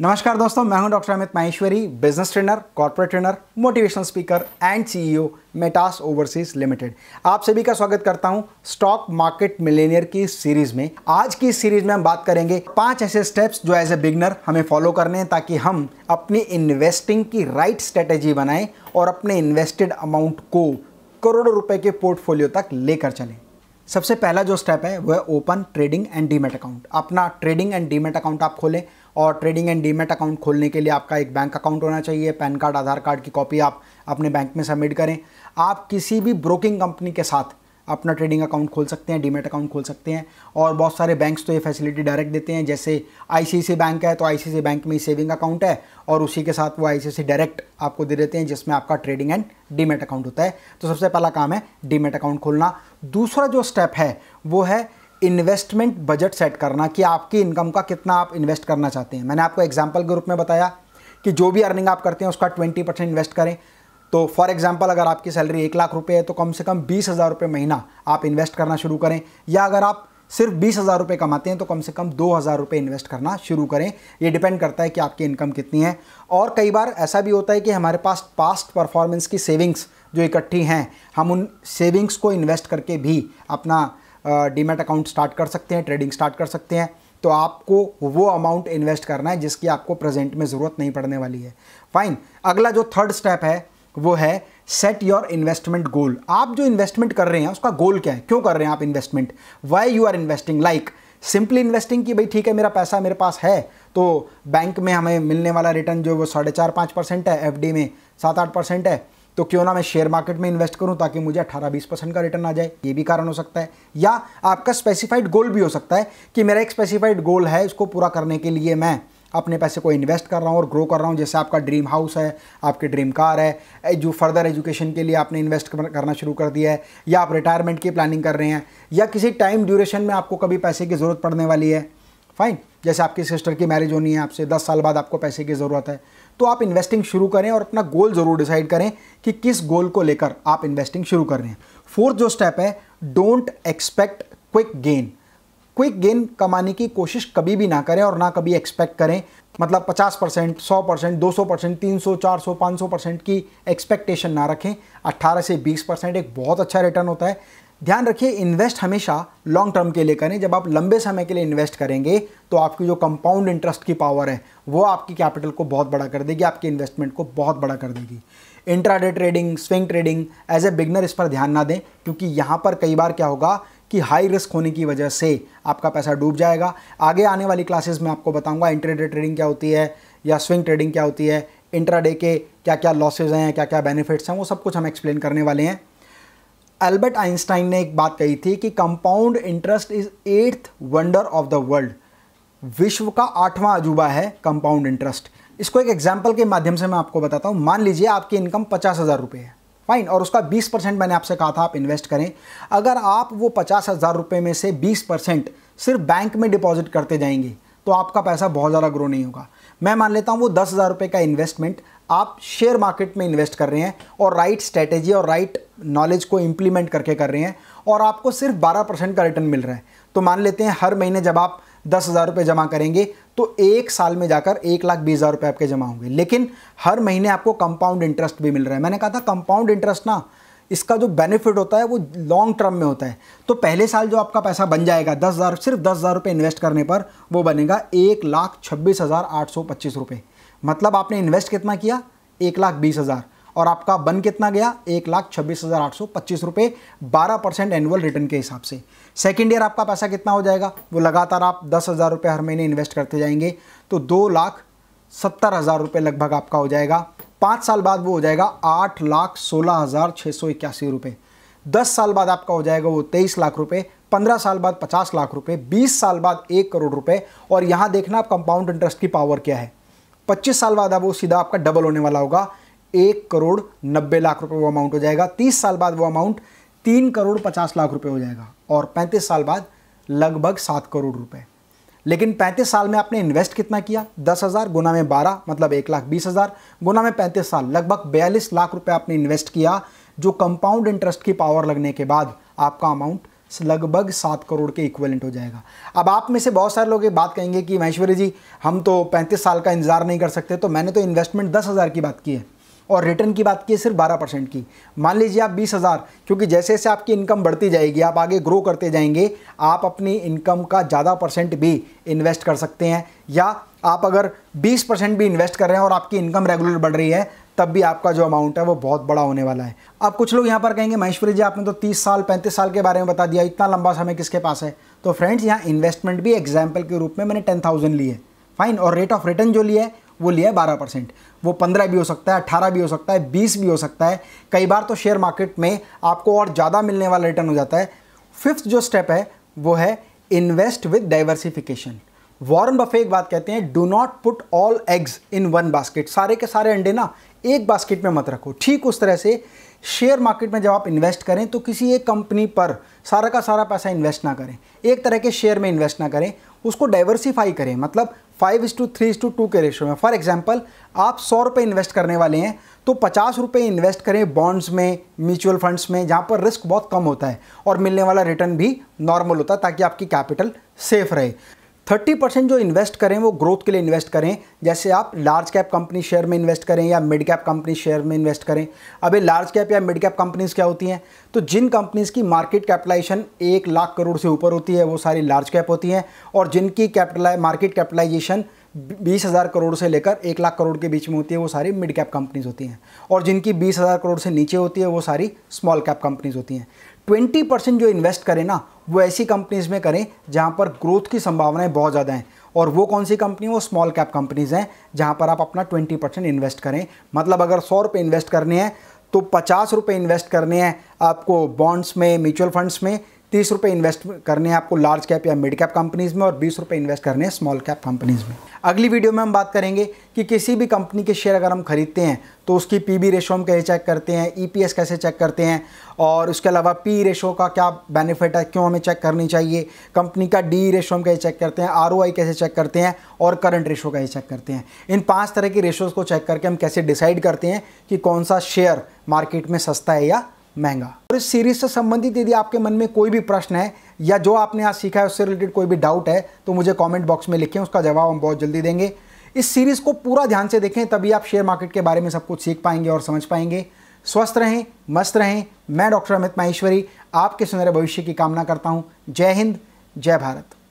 नमस्कार दोस्तों मैं हूं doctor Amit Maheshwari business trainer corporate trainer motivational speaker and CEO Metas overseas limited आप सभी का स्वागत करता हूं स्टॉक मार्केट मिलेनियर की सीरीज में आज की सीरीज में हम बात करेंगे पांच ऐसे स्टेप्स जो एज ए बिगनर हमें फॉलो करने हैं ताकि हम अपनी इन्वेस्टिंग की राइट स्ट्रेटेजी बनाएं और अपने इन्वेस्टेड अमाउंट को करोड़ों रुपए के पोर्टफोलियो तक लेकर चलें सबसे पहला जो स्टेप है वह open trading and demat account अपना ट्रेडिंग एंड डीमेट अकाउंट आप खोलें और ट्रेडिंग एंड डीमेट अकाउंट खोलने के लिए आपका एक बैंक अकाउंट होना चाहिए पैन कार्ड आधार कार्ड की कॉपी आप अपने बैंक में सबमिट करें आप किसी भी ब्रोकिंग कंपनी के साथ अपना ट्रेडिंग अकाउंट खोल सकते हैं डीमेट अकाउंट खोल सकते हैं और बहुत सारे बैंक्स तो ये फैसिलिटी डायरेक्ट देते हैं जैसे आईसीआईसी बैंक है तो आईसीआईसी बैंक में सेविंग अकाउंट है और उसी के साथ वो आईसीआईसी डायरेक्ट आपको दे देते हैं जिसमें आपका ट्रेडिंग एंड डीमेट अकाउंट होता है तो सबसे पहला काम है डीमेट अकाउंट खोलना दूसरा जो स्टेप है वो है इन्वेस्टमेंट बजट सेट करना कि आपकी इनकम का कितना आप इन्वेस्ट करना चाहते हैं मैंने आपको एग्जाम्पल के रूप में बताया कि जो भी अर्निंग आप करते हैं उसका ट्वेंटी परसेंट इन्वेस्ट करें तो फॉर एग्जांपल अगर आपकी सैलरी एक लाख रुपये है तो कम से कम बीस हज़ार रुपये महीना आप इन्वेस्ट करना शुरू करें या अगर आप सिर्फ बीस हज़ार रुपये कमाते हैं तो कम से कम दो हज़ार रुपये इन्वेस्ट करना शुरू करें ये डिपेंड करता है कि आपकी इनकम कितनी है और कई बार ऐसा भी होता है कि हमारे पास पास्ट परफॉर्मेंस की सेविंग्स जो इकट्ठी हैं हम उन सेविंग्स को इन्वेस्ट करके भी अपना डीमेट अकाउंट स्टार्ट कर सकते हैं ट्रेडिंग स्टार्ट कर सकते हैं तो आपको वो अमाउंट इन्वेस्ट करना है जिसकी आपको प्रेजेंट में ज़रूरत नहीं पड़ने वाली है फाइन अगला जो थर्ड स्टेप है वो है सेट योर इन्वेस्टमेंट गोल आप जो इन्वेस्टमेंट कर रहे हैं उसका गोल क्या है क्यों कर रहे हैं आप investment why you are investing like simply investing की भाई ठीक है मेरा पैसा मेरे पास है तो बैंक में हमें मिलने वाला रिटर्न जो वो साढ़े चार पाँच परसेंट है एफ में सात आठ परसेंट है तो क्यों ना मैं शेयर मार्केट में इन्वेस्ट करूं ताकि मुझे 18-20 परसेंट का रिटर्न आ जाए ये भी कारण हो सकता है या आपका स्पेसिफाइड गोल भी हो सकता है कि मेरा एक स्पेसिफाइड गोल है उसको पूरा करने के लिए मैं अपने पैसे को इन्वेस्ट कर रहा हूँ और ग्रो कर रहा हूँ जैसे आपका ड्रीम हाउस है आपकी ड्रीम कार है जो फर्दर एजुकेशन के लिए आपने इन्वेस्ट करना शुरू कर दिया है या आप रिटायरमेंट की प्लानिंग कर रहे हैं या किसी टाइम ड्यूरेशन में आपको कभी पैसे की ज़रूरत पड़ने वाली है फाइन जैसे आपकी सिस्टर की मैरिज होनी है आपसे दस साल बाद आपको पैसे की ज़रूरत है तो आप इन्वेस्टिंग शुरू करें और अपना गोल ज़रूर डिसाइड करें कि किस गोल को लेकर आप इन्वेस्टिंग शुरू कर रहे हैं फोर्थ जो स्टेप है don't expect quick gain quick gain कमाने की कोशिश कभी भी ना करें और ना कभी एक्सपेक्ट करें मतलब 50 परसेंट सौ परसेंट दो सौ परसेंट तीन सौ चार सौ पाँच सौ परसेंट की एक्सपेक्टेशन ना रखें 18 से 20 परसेंट एक बहुत अच्छा रिटर्न होता है ध्यान रखिए इन्वेस्ट हमेशा लॉन्ग टर्म के लिए करें जब आप लंबे समय के लिए इन्वेस्ट करेंगे तो आपकी जो कंपाउंड इंटरेस्ट की पावर है वो आपकी कैपिटल को बहुत बड़ा कर देगी आपकी इन्वेस्टमेंट को बहुत बड़ा कर देगी intraday trading swing trading as a beginner इस पर ध्यान ना दें क्योंकि यहाँ पर कई बार क्या होगा कि हाई रिस्क होने की वजह से आपका पैसा डूब जाएगा आगे आने वाली क्लासेस में आपको बताऊंगा इंटरडे ट्रेडिंग क्या होती है या स्विंग ट्रेडिंग क्या होती है इंट्राडे के क्या क्या लॉसेज हैं क्या क्या बेनिफिट्स हैं वो सब कुछ हम एक्सप्लेन करने वाले हैं एल्बर्ट आइंस्टाइन ने एक बात कही थी कि compound interest is eighth wonder of the world विश्व का आठवां अजूबा है कंपाउंड इंटरेस्ट इसको एक एग्जाम्पल के माध्यम से मैं आपको बताता हूँ मान लीजिए आपकी इनकम पचास हज़ार रुपये है फाइन और उसका 20 परसेंट मैंने आपसे कहा था आप इन्वेस्ट करें अगर आप वो पचास हज़ार रुपये में से 20 परसेंट सिर्फ बैंक में डिपॉजिट करते जाएंगे तो आपका पैसा बहुत ज़्यादा ग्रो नहीं होगा मैं मान लेता हूँ वो दस हज़ार रुपये का इन्वेस्टमेंट आप शेयर मार्केट में इन्वेस्ट कर रहे हैं और राइट स्ट्रेटेजी और राइट नॉलेज को इम्प्लीमेंट करके कर रहे हैं और आपको सिर्फ बारह परसेंट का रिटर्न मिल रहा है तो मान लेते हैं हर महीने जब आप दस हज़ार रुपये जमा करेंगे तो एक साल में जाकर एक लाख बीस हज़ार रुपये आपके जमा होंगे लेकिन हर महीने आपको कंपाउंड इंटरेस्ट भी मिल रहा है मैंने कहा था कंपाउंड इंटरेस्ट ना इसका जो बेनिफिट होता है वो लॉन्ग टर्म में होता है तो पहले साल जो आपका पैसा बन जाएगा दस हज़ार सिर्फ दस हज़ार रुपये इन्वेस्ट करने पर वो बनेगा एक लाख छब्बीस हज़ार आठ सौ पच्चीस रुपये मतलब आपने इन्वेस्ट कितना किया एक लाख बीस हज़ार और आपका बन कितना गया एक लाख छब्बीस हज़ार आठ सौ पच्चीस रुपये बारह परसेंट एनुअल रिटर्न के हिसाब से सेकेंड ईयर आपका पैसा कितना हो जाएगा वो लगातार आप दस हज़ार रुपये हर महीने इन्वेस्ट करते जाएंगे तो दो लाख सत्तर हज़ार रुपये लगभग आपका हो जाएगा पाँच साल बाद वो हो जाएगा आठ लाख सोलह हज़ार छः सौ इक्यासी रुपये दस साल बाद आपका हो जाएगा वो तेईस लाख रुपये पंद्रह साल बाद पचास लाख रुपए बीस साल बाद एक करोड़ रुपए और यहाँ देखना आप कंपाउंड इंटरेस्ट की पावर क्या है पच्चीस साल बाद अब वो सीधा आपका डबल होने वाला होगा एक करोड़ नब्बे लाख रुपए वो अमाउंट हो जाएगा तीस साल बाद वो अमाउंट तीन करोड़ पचास लाख रुपए हो जाएगा और पैंतीस साल बाद लगभग सात करोड़ रुपए लेकिन पैंतीस साल में आपने इन्वेस्ट कितना किया दस हज़ार गुना में बारह मतलब एक लाख बीस हज़ार गुना में पैंतीस साल लगभग बयालीस लाख रुपए आपने इन्वेस्ट किया जो कंपाउंड इंटरेस्ट की पावर लगने के बाद आपका अमाउंट लगभग सात करोड़ के इक्वलेंट हो जाएगा अब आप में से बहुत सारे लोग ये बात कहेंगे कि महेश्वरी जी हम तो पैंतीस साल का इंतजार नहीं कर सकते तो मैंने तो इन्वेस्टमेंट दस हज़ार की बात की है और रिटर्न की बात की सिर्फ बारह परसेंट की मान लीजिए आप बीस हज़ार क्योंकि जैसे जैसे आपकी इनकम बढ़ती जाएगी आप आगे ग्रो करते जाएंगे आप अपनी इनकम का ज़्यादा परसेंट भी इन्वेस्ट कर सकते हैं या आप अगर बीस परसेंट भी इन्वेस्ट कर रहे हैं और आपकी इनकम रेगुलर बढ़ रही है तब भी आपका जो अमाउंट है वो बहुत बड़ा होने वाला है अब कुछ लोग यहाँ पर कहेंगे महेश्वरी जी आपने तो 30 साल 35 साल के बारे में बता दिया इतना लंबा समय किसके पास है तो फ्रेंड्स यहाँ इन्वेस्टमेंट भी एग्जाम्पल के रूप में मैंने टेन थाउजेंड ली है फाइन और रेट ऑफ रिटर्न जो लिया है वो लिया है बारह परसेंट वो पंद्रह भी हो सकता है अट्ठारह भी हो सकता है बीस भी हो सकता है कई बार तो शेयर मार्केट में आपको और ज़्यादा मिलने वाला रिटर्न हो जाता है फिफ्थ जो स्टेप है वो है invest with diversification Warren Buffett एक बात कहते हैं do not put all eggs in one basket सारे के सारे अंडे ना एक बास्केट में मत रखो ठीक उस तरह से शेयर मार्केट में जब आप इन्वेस्ट करें तो किसी एक कंपनी पर सारा का सारा पैसा इन्वेस्ट ना करें एक तरह के शेयर में इन्वेस्ट ना करें उसको डाइवर्सिफाई करें मतलब five is two three is two two के रेशो में फॉर एग्जाम्पल आप सौ रुपये इन्वेस्ट करने वाले हैं तो पचास रुपये इन्वेस्ट करें बॉन्ड्स में म्यूचुअल फंड्स में जहाँ पर रिस्क बहुत कम होता है और मिलने वाला रिटर्न भी नॉर्मल होता है ताकि आपकी कैपिटल सेफ रहे 30 परसेंट जो इन्वेस्ट करें वो ग्रोथ के लिए इन्वेस्ट करें जैसे आप लार्ज कैप कंपनी शेयर में इन्वेस्ट करें या मिड कैप कंपनी शेयर में इन्वेस्ट करें अब ये लार्ज कैप या मिड कैप कंपनीज़ क्या होती हैं तो जिन कंपनीज़ की मार्केट कैपिटलाइजेशन एक लाख करोड़ से ऊपर होती है वो सारी लार्ज कैप होती हैं और जिनकी कैपिटलाइ मार्केट कैपिटलाइजेशन बीस हज़ार करोड़ से लेकर एक लाख करोड़ के बीच में होती है वो सारी मिड कैप कंपनीज़ होती हैं और जिनकी बीस हज़ार करोड़ से नीचे होती है वो सारी स्मॉल कैप कंपनीज़ होती हैं ट्वेंटी परसेंट जो इन्वेस्ट करें ना वो ऐसी कंपनीज़ में करें जहाँ पर ग्रोथ की संभावनाएं बहुत ज़्यादा हैं और वो कौन सी कंपनी वो स्मॉल कैप कंपनीज़ हैं जहाँ पर आप अपना ट्वेंटी परसेंट इन्वेस्ट करें मतलब अगर सौ रुपये इन्वेस्ट करने हैं तो पचास रुपये इन्वेस्ट करने हैं आपको बॉन्ड्स में म्यूचुअल फंड्स में तीस रुपये इन्वेस्ट करने हैं आपको लार्ज कैप या मिड कैप कंपनीज़ में और बीस रुपये इन्वेस्ट करने हैं स्मॉल कैप कंपनीज़ में अगली वीडियो में हम बात करेंगे कि किसी भी कंपनी के शेयर अगर हम खरीदते हैं तो उसकी पी बी रेशो हम कैसे चेक करते हैं ई पी एस कैसे चेक करते हैं और उसके अलावा पी रेशो का क्या बेनिफिट है क्यों हमें चेक करनी चाहिए कंपनी का डी रेशो हम कैसे चेक करते हैं आर ओ आई कैसे चेक करते हैं और करंट रेशो कैसे चेक करते हैं इन पाँच तरह की रेशोज़ को चेक करके हम कैसे डिसाइड करते हैं कि कौन सा शेयर मार्केट में सस्ता है या महंगा और इस सीरीज से संबंधित यदि आपके मन में कोई भी प्रश्न है या जो आपने आज सीखा है उससे रिलेटेड कोई भी डाउट है तो मुझे कमेंट बॉक्स में लिखें उसका जवाब हम बहुत जल्दी देंगे इस सीरीज को पूरा ध्यान से देखें तभी आप शेयर मार्केट के बारे में सब कुछ सीख पाएंगे और समझ पाएंगे स्वस्थ रहें मस्त रहें मैं डॉक्टर अमित माहेश्वरी आपके सुनहरे भविष्य की कामना करता हूँ जय हिंद जय भारत